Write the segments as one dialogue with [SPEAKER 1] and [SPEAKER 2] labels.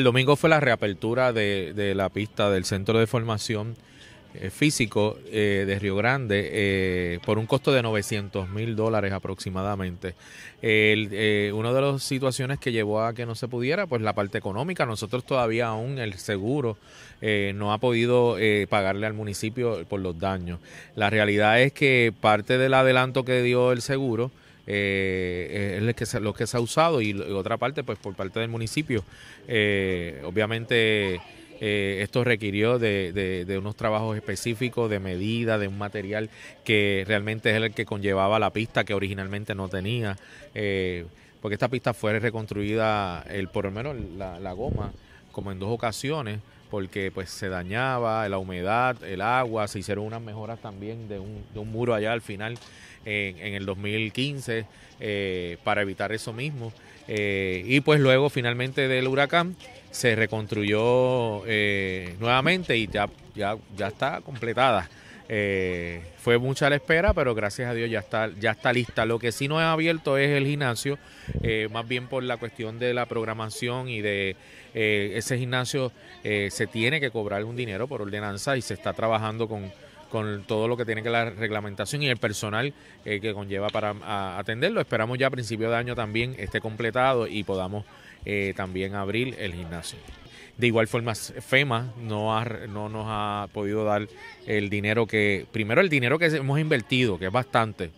[SPEAKER 1] El domingo fue la reapertura de, la pista del Centro de Formación eh, Físico eh, de Río Grande eh, por un costo de 900 mil dólares aproximadamente. una de las situaciones que llevó a que no se pudiera, pues la parte económica. Nosotros todavía aún el seguro no ha podido pagarle al municipio por los daños. La realidad es que parte del adelanto que dio el seguro eh, es lo que, se, que se ha usado y, otra parte, pues por parte del municipio, eh, obviamente eh, esto requirió de, de, unos trabajos específicos, de medida, de un material que realmente es el que conllevaba la pista que originalmente no tenía, porque esta pista fue reconstruida, el, por lo menos la goma, como en dos ocasiones porque pues se dañaba, la humedad, el agua, se hicieron unas mejoras también de un, muro allá al final en, el 2015 eh, para evitar eso mismo. Eh, y pues luego finalmente del huracán se reconstruyó eh, nuevamente y ya, ya, ya está completada eh, fue mucha la espera, pero gracias a Dios ya está, ya está lista. Lo que sí no es abierto es el gimnasio, eh, más bien por la cuestión de la programación y de eh, ese gimnasio eh, se tiene que cobrar un dinero por ordenanza y se está trabajando con, con todo lo que tiene que la reglamentación y el personal que conlleva para atenderlo. Esperamos ya a principio de año también esté completado y podamos también abrir el gimnasio. De igual forma, FEMA no, ha, nos ha podido dar el dinero que, primero el dinero que hemos invertido, que es bastante,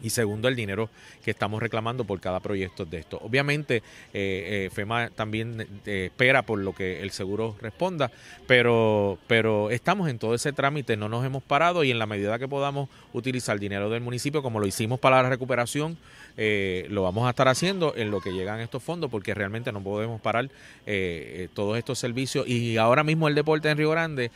[SPEAKER 1] y segundo, el dinero que estamos reclamando por cada proyecto de esto. Obviamente, eh, eh, FEMA también eh, espera por lo que el seguro responda, pero, pero estamos en todo ese trámite, no nos hemos parado y en la medida que podamos utilizar el dinero del municipio, como lo hicimos para la recuperación eh, lo vamos a estar haciendo en lo que llegan estos fondos, porque realmente no podemos parar eh, eh, todos estos servicios y ahora mismo el deporte en Río Grande,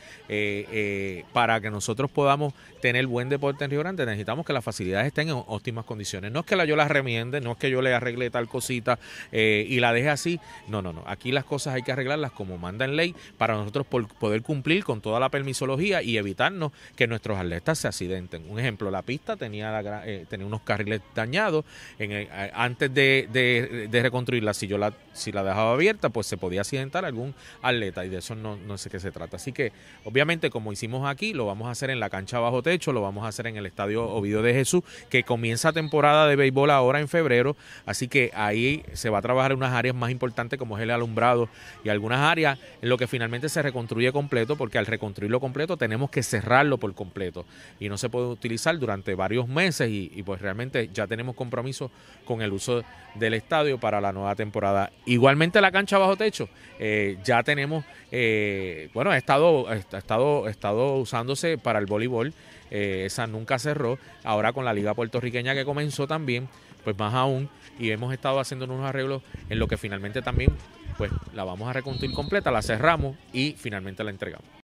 [SPEAKER 1] para que nosotros podamos tener buen deporte en Río Grande, necesitamos que las facilidades estén en óptimas condiciones. No es que la, yo las remiende, no es que yo le arregle tal cosita y la deje así. No, no, no. Aquí las cosas hay que arreglarlas como manda en ley para nosotros poder cumplir con toda la permisología y evitarnos que nuestros atletas se accidenten. Un ejemplo, la pista tenía, tenía unos carriles dañados antes de, reconstruirla, si yo la, si la dejaba abierta, pues se podía accidentar algún atleta y de eso no, sé qué se trata. Así que, obviamente, como hicimos aquí, lo vamos a hacer en la cancha bajo techo, lo vamos a hacer en el Estadio Ovidio de Jesús, que comienza temporada de béisbol ahora en febrero, así que ahí se va a trabajar en unas áreas más importantes como es el alumbrado y algunas áreas en lo que finalmente se reconstruye completo, porque al reconstruirlo completo tenemos que cerrarlo por completo y no se puede utilizar durante varios meses y pues realmente ya tenemos compromiso con el uso del estadio para la nueva temporada. Igualmente la cancha bajo techo, eh, ya tenemos, eh, bueno, ha estado, ha estado, estado usándose para el voleibol, eh, esa nunca cerró, ahora con la liga puertorriqueña que comenzó también, pues más aún, y hemos estado haciendo unos arreglos en lo que finalmente también, pues la vamos a reconstruir completa, la cerramos y finalmente la entregamos.